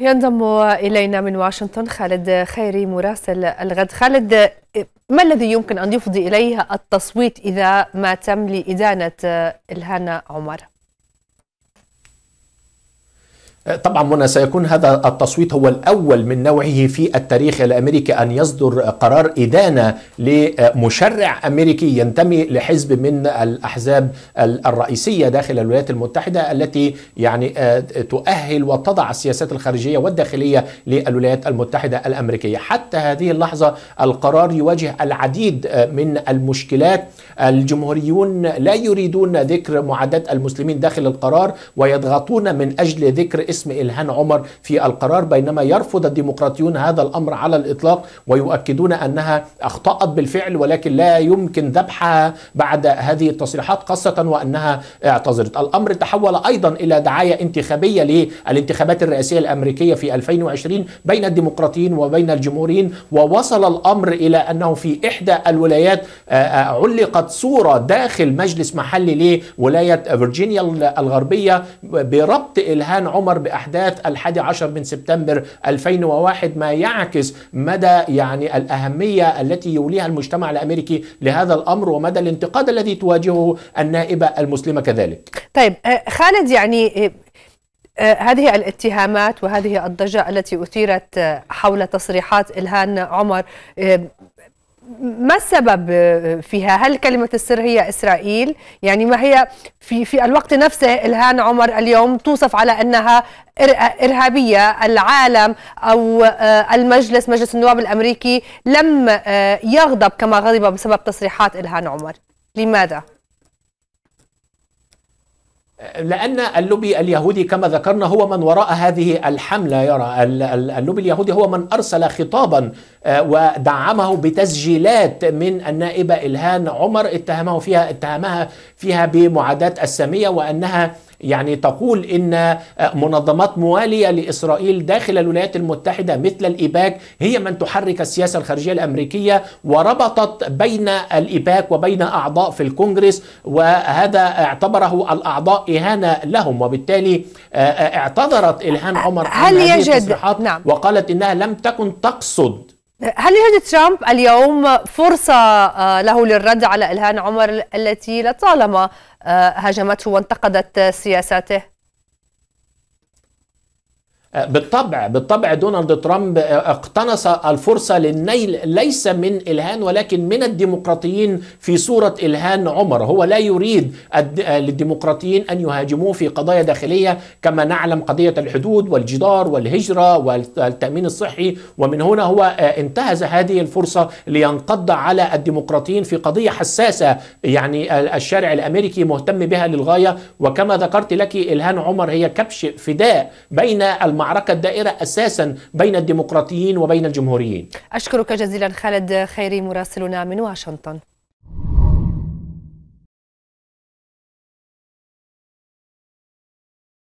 ينضم إلينا من واشنطن خالد خيري مراسل الغد خالد ما الذي يمكن أن يفضي إليه التصويت إذا ما تم لإدانة الهانة عمر؟ طبعا منى سيكون هذا التصويت هو الاول من نوعه في التاريخ الامريكي ان يصدر قرار ادانه لمشرع امريكي ينتمي لحزب من الاحزاب الرئيسيه داخل الولايات المتحده التي يعني آه، تؤهل وتضع السياسات الخارجيه والداخليه للولايات المتحده الامريكيه، حتى هذه اللحظه القرار يواجه العديد آه، من المشكلات، الجمهوريون لا يريدون ذكر معاداه المسلمين داخل القرار ويضغطون من اجل ذكر اسم إلهان عمر في القرار بينما يرفض الديمقراطيون هذا الأمر على الإطلاق ويؤكدون أنها أخطأت بالفعل ولكن لا يمكن ذبحها بعد هذه التصريحات خاصة وأنها اعتذرت الأمر تحول أيضا إلى دعاية انتخابية للانتخابات الرئاسية الأمريكية في 2020 بين الديمقراطيين وبين الجمهوريين ووصل الأمر إلى أنه في إحدى الولايات آه، آه، علقت صورة داخل مجلس محلي لولاية فيرجينيا الغربية بربط إلهان عمر بأحداث الحادي عشر من سبتمبر 2001 ما يعكس مدى يعني الأهمية التي يوليها المجتمع الأمريكي لهذا الأمر ومدى الانتقاد الذي تواجهه النائبة المسلمة كذلك طيب آه، خالد يعني آه، آه، هذه الاتهامات وهذه الضجة التي أثيرت حول تصريحات إلهان عمر ما السبب فيها؟ هل كلمة السر هي إسرائيل؟ يعني ما هي في في الوقت نفسه الهان عمر اليوم توصف على أنها إرهابية، العالم أو آه، المجلس مجلس النواب الأمريكي لم آه، يغضب كما غضب بسبب تصريحات الهان عمر، لماذا؟ لأن اللوبي اليهودي كما ذكرنا هو من وراء هذه الحملة يرى اللوبي اليهودي هو من أرسل خطابا آه، ودعمه بتسجيلات من النائبة إلهان عمر اتهمه فيها اتهمها فيها بمعاداة السامية وأنها يعني تقول ان آه، منظمات مواليه لاسرائيل داخل الولايات المتحده مثل الايباك هي من تحرك السياسه الخارجيه الامريكيه وربطت بين الايباك وبين اعضاء في الكونجرس وهذا اعتبره الاعضاء اهانه لهم وبالتالي آه، آه، اعتذرت الهان عمر عن هل يجد نعم. وقالت انها لم تكن تقصد هل يوجد ترامب اليوم فرصة آه، له للرد على إلهان عمر التي لطالما آه، هاجمته وانتقدت سياساته؟ آه، بالطبع بالطبع دونالد ترامب آه، اقتنص الفرصه للنيل ليس من الهان ولكن من الديمقراطيين في صوره الهان عمر هو لا يريد آه، للديمقراطيين ان يهاجموه في قضايا داخليه كما نعلم قضيه الحدود والجدار والهجره والتامين الصحي ومن هنا هو انتهز هذه الفرصه لينقض على الديمقراطيين في قضيه حساسه يعني الشارع الامريكي مهتم بها للغايه وكما ذكرت لك الهان عمر هي كبش فداء بين المع المعركة الدائرة أساسا بين الديمقراطيين وبين الجمهوريين أشكرك جزيلا خالد خيري مراسلنا من واشنطن